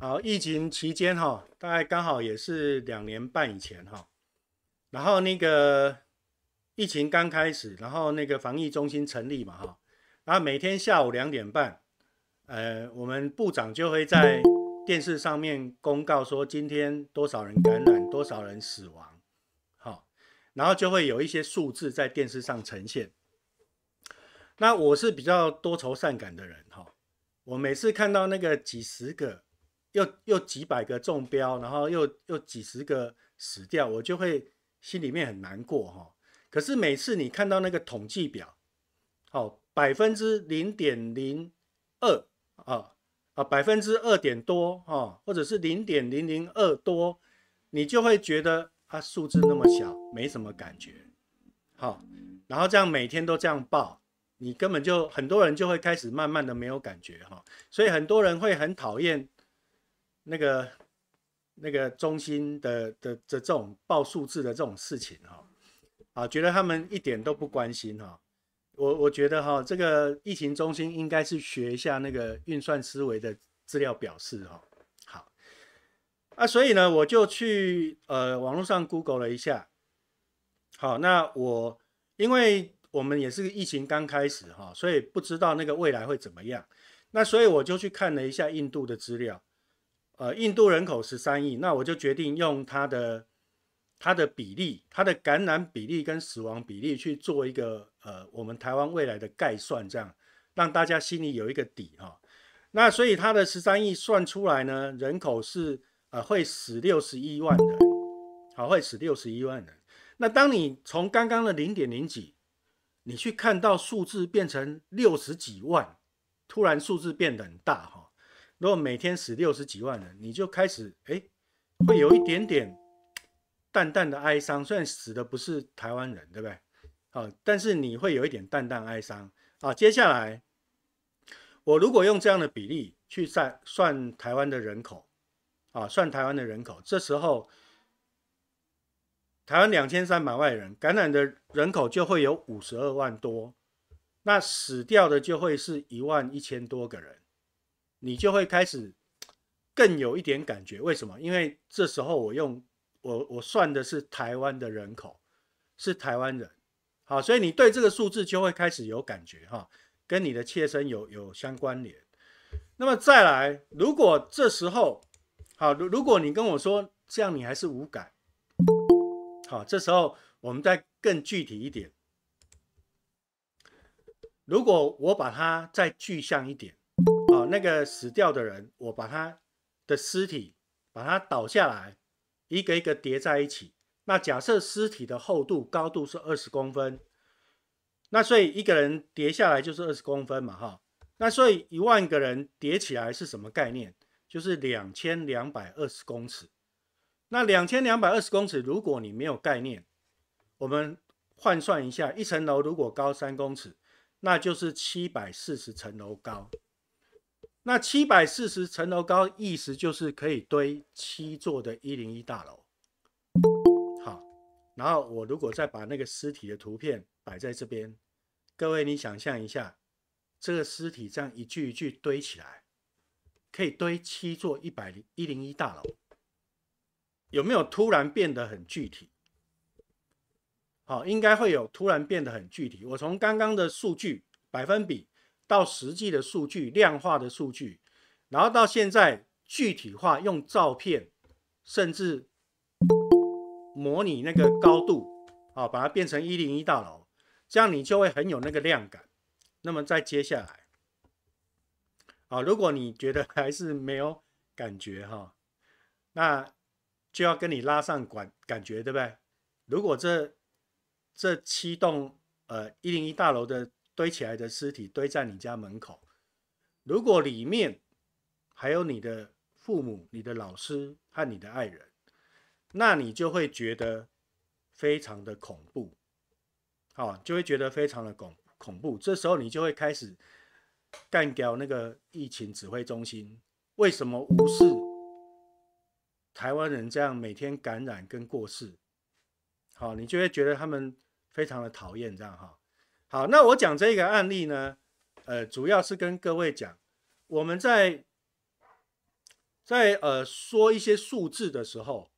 好，疫情期间哈，大概刚好也是两年半以前哈，然后那个疫情刚开始，然后那个防疫中心成立嘛哈，然后每天下午两点半，呃，我们部长就会在电视上面公告说今天多少人感染，多少人死亡，好，然后就会有一些数字在电视上呈现。那我是比较多愁善感的人哈，我每次看到那个几十个。又又几百个中标，然后又又几十个死掉，我就会心里面很难过哈。可是每次你看到那个统计表，哦，百分之零点零二啊啊百分之二点多哈，或者是零点零零二多，你就会觉得啊，数字那么小，没什么感觉。好，然后这样每天都这样报，你根本就很多人就会开始慢慢的没有感觉哈。所以很多人会很讨厌。那个那个中心的的的这种报数字的这种事情哈啊，觉得他们一点都不关心哈。我我觉得哈，这个疫情中心应该是学一下那个运算思维的资料表示哈。好啊，所以呢，我就去呃网络上 Google 了一下。好，那我因为我们也是疫情刚开始哈，所以不知道那个未来会怎么样。那所以我就去看了一下印度的资料。呃，印度人口十三亿，那我就决定用它的它的比例、它的感染比例跟死亡比例去做一个呃，我们台湾未来的概算，这样让大家心里有一个底哈。那所以它的十三亿算出来呢，人口是呃会死六十一万人，好，会死六十一万人。那当你从刚刚的零点零几，你去看到数字变成六十几万，突然数字变得很大哈。如果每天死六十几万人，你就开始哎，会有一点点淡淡的哀伤。虽然死的不是台湾人，对不对？啊，但是你会有一点淡淡哀伤啊。接下来，我如果用这样的比例去算算台湾的人口啊，算台湾的人口，这时候台湾两千三百万人感染的人口就会有五十二万多，那死掉的就会是一万一千多个人。你就会开始更有一点感觉，为什么？因为这时候我用我我算的是台湾的人口，是台湾人，好，所以你对这个数字就会开始有感觉哈，跟你的切身有有相关联。那么再来，如果这时候好，如如果你跟我说这样你还是无感，好，这时候我们再更具体一点，如果我把它再具象一点。那个死掉的人，我把他的尸体把它倒下来，一个一个叠在一起。那假设尸体的厚度高度是二十公分，那所以一个人叠下来就是二十公分嘛，哈。那所以一万个人叠起来是什么概念？就是两千两百二十公尺。那两千两百二十公尺，如果你没有概念，我们换算一下，一层楼如果高三公尺，那就是七百四十层楼高。那七百四十层楼高，意思就是可以堆七座的一零一大楼。好，然后我如果再把那个尸体的图片摆在这边，各位你想象一下，这个尸体这样一句一句堆起来，可以堆七座一百零一零一大楼，有没有突然变得很具体？好，应该会有突然变得很具体。我从刚刚的数据百分比。到实际的数据、量化的数据，然后到现在具体化，用照片甚至模拟那个高度啊，把它变成一零一大楼，这样你就会很有那个量感。那么再接下来，啊，如果你觉得还是没有感觉哈，那就要跟你拉上感感觉，对不对？如果这这七栋呃一零一大楼的堆起来的尸体堆在你家门口，如果里面还有你的父母、你的老师和你的爱人，那你就会觉得非常的恐怖，哦，就会觉得非常的恐恐怖。这时候你就会开始干掉那个疫情指挥中心。为什么无视台湾人这样每天感染跟过世？好，你就会觉得他们非常的讨厌这样哈。好，那我讲这个案例呢，呃，主要是跟各位讲，我们在在呃说一些数字的时候，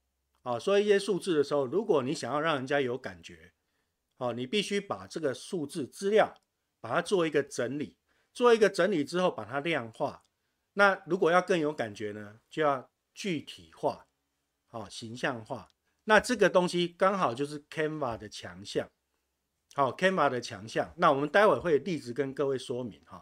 啊，说一些数字的时候，如果你想要让人家有感觉，哦，你必须把这个数字资料，把它做一个整理，做一个整理之后把它量化，那如果要更有感觉呢，就要具体化，好，形象化，那这个东西刚好就是 Canva 的强项。好 c a n v a 的强项，那我们待会会例子跟各位说明哈。